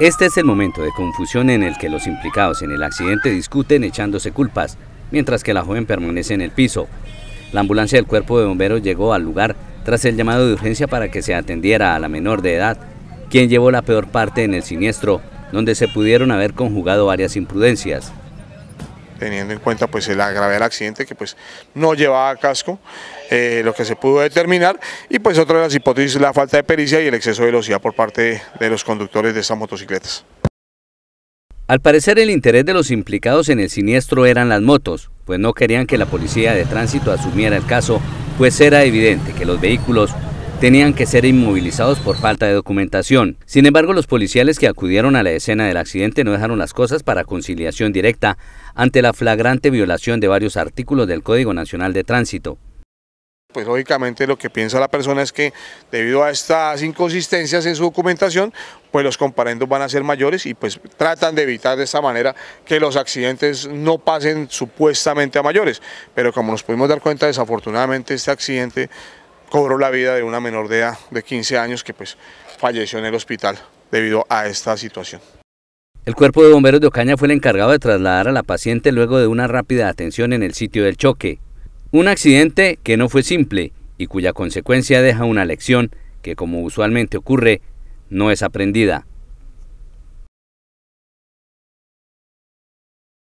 Este es el momento de confusión en el que los implicados en el accidente discuten echándose culpas, mientras que la joven permanece en el piso. La ambulancia del cuerpo de bomberos llegó al lugar tras el llamado de urgencia para que se atendiera a la menor de edad, quien llevó la peor parte en el siniestro, donde se pudieron haber conjugado varias imprudencias teniendo en cuenta pues la gravedad del accidente que pues no llevaba casco, eh, lo que se pudo determinar y pues otra de las hipótesis es la falta de pericia y el exceso de velocidad por parte de los conductores de estas motocicletas. Al parecer el interés de los implicados en el siniestro eran las motos, pues no querían que la policía de tránsito asumiera el caso, pues era evidente que los vehículos tenían que ser inmovilizados por falta de documentación. Sin embargo, los policiales que acudieron a la escena del accidente no dejaron las cosas para conciliación directa ante la flagrante violación de varios artículos del Código Nacional de Tránsito. Pues lógicamente lo que piensa la persona es que debido a estas inconsistencias en su documentación, pues los comparendos van a ser mayores y pues tratan de evitar de esta manera que los accidentes no pasen supuestamente a mayores. Pero como nos pudimos dar cuenta, desafortunadamente este accidente cobró la vida de una menor de edad de 15 años que pues falleció en el hospital debido a esta situación. El cuerpo de bomberos de Ocaña fue el encargado de trasladar a la paciente luego de una rápida atención en el sitio del choque. Un accidente que no fue simple y cuya consecuencia deja una lección que, como usualmente ocurre, no es aprendida.